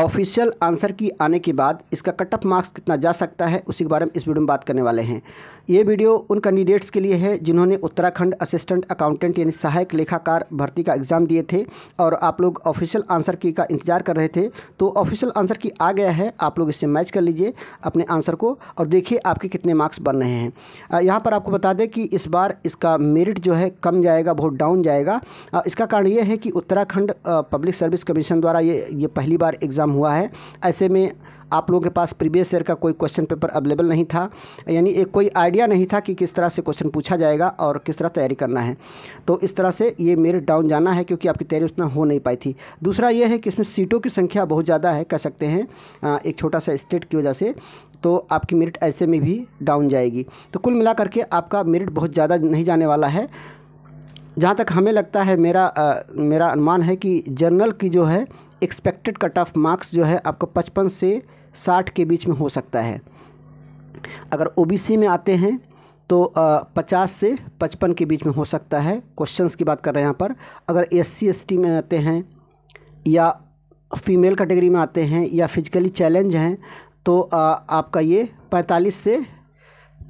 official answer की आने के बाद इसका कट ऑफ मार्क्स कितना जा सकता है उसी के बारे में इस वीडियो में बात करने वाले हैं ये वीडियो उन कैंडिडेट्स के लिए है जिन्होंने उत्तराखंड असिस्टेंट अकाउंटेंट यानी सहायक लेखाकार भर्ती का एग्ज़ाम दिए थे और आप लोग ऑफिशियल आंसर की का इंतजार कर रहे थे तो ऑफिशियल आंसर की आ गया है आप लोग इससे मैच कर लीजिए अपने आंसर को और देखिए आपके कितने मार्क्स बन रहे हैं यहाँ पर आपको बता दें कि इस बार इसका मेरिट जो है कम जाएगा बहुत डाउन जाएगा इसका कारण ये है कि उत्तराखंड पब्लिक सर्विस कमीशन द्वारा ये ये पहली बार एग्ज़ाम एग्ज़ाम हुआ है ऐसे में आप लोगों के पास प्रीवियस ईयर का कोई क्वेश्चन पेपर अवेलेबल नहीं था यानी एक कोई आइडिया नहीं था कि किस तरह से क्वेश्चन पूछा जाएगा और किस तरह तैयारी करना है तो इस तरह से ये मेरिट डाउन जाना है क्योंकि आपकी तैयारी उतना हो नहीं पाई थी दूसरा ये है कि इसमें सीटों की संख्या बहुत ज़्यादा है कह सकते हैं एक छोटा सा स्टेट की वजह से तो आपकी मेरिट ऐसे में भी डाउन जाएगी तो कुल मिला करके आपका मेरिट बहुत ज़्यादा नहीं जाने वाला है जहाँ तक हमें लगता है मेरा आ, मेरा अनुमान है कि जनरल की जो है एक्सपेक्टेड कट ऑफ मार्क्स जो है आपका पचपन से साठ के बीच में हो सकता है अगर ओबीसी में आते हैं तो पचास से पचपन के बीच में हो सकता है क्वेश्चंस की बात कर रहे हैं यहाँ पर अगर एस सी में आते हैं या फीमेल कैटेगरी में आते हैं या फिजिकली चैलेंज हैं तो आ, आपका ये पैंतालीस से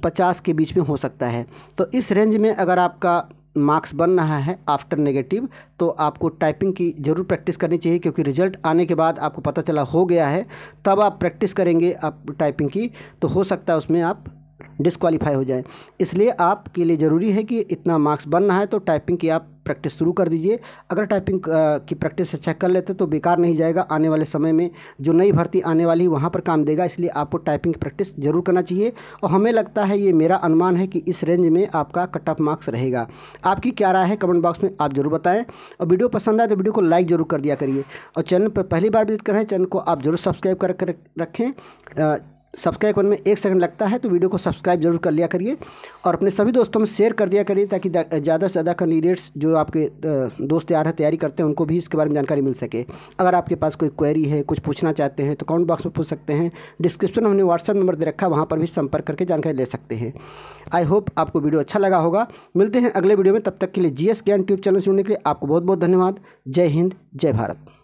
पचास के बीच में हो सकता है तो इस रेंज में अगर आपका मार्क्स बन रहा है आफ्टर नेगेटिव तो आपको टाइपिंग की ज़रूर प्रैक्टिस करनी चाहिए क्योंकि रिजल्ट आने के बाद आपको पता चला हो गया है तब आप प्रैक्टिस करेंगे आप टाइपिंग की तो हो सकता है उसमें आप डिसक्वालीफाई हो जाए इसलिए आपके लिए ज़रूरी है कि इतना मार्क्स बन रहा है तो टाइपिंग की आप प्रैक्टिस शुरू कर दीजिए अगर टाइपिंग की प्रैक्टिस अच्छा कर लेते तो बेकार नहीं जाएगा आने वाले समय में जो नई भर्ती आने वाली वहाँ पर काम देगा इसलिए आपको टाइपिंग प्रैक्टिस जरूर करना चाहिए और हमें लगता है ये मेरा अनुमान है कि इस रेंज में आपका कट ऑफ मार्क्स रहेगा आपकी क्या राय है कमेंट बॉक्स में आप जरूर बताएं और वीडियो पसंद आए तो वीडियो को लाइक जरूर कर दिया करिए और चैनल पर पहली बार विजिट करें चैनल को आप जरूर सब्सक्राइब कर रखें सब्सक्राइब करने में एक सेकंड लगता है तो वीडियो को सब्सक्राइब जरूर कर लिया करिए और अपने सभी दोस्तों में शेयर कर दिया करिए ताकि ज़्यादा से ज़्यादा कैंडिडेट्स जो आपके दोस्त यार हैं तैयारी करते हैं उनको भी इसके बारे में जानकारी मिल सके अगर आपके पास कोई क्वेरी है कुछ पूछना चाहते हैं तो कमेंट बॉक्स में पूछ सकते हैं डिस्क्रिप्शन में हमने व्हाट्सअप नंबर दे रखा वहाँ पर भी संपर्क करके जानकारी ले सकते हैं आई होप आपको वीडियो अच्छा लगा होगा मिलते हैं अगले वीडियो में तब तक के लिए G S Gyan tube channel से जुड़ने के लिए आपको बहुत बहुत धन्यवाद जय हिंद जय भारत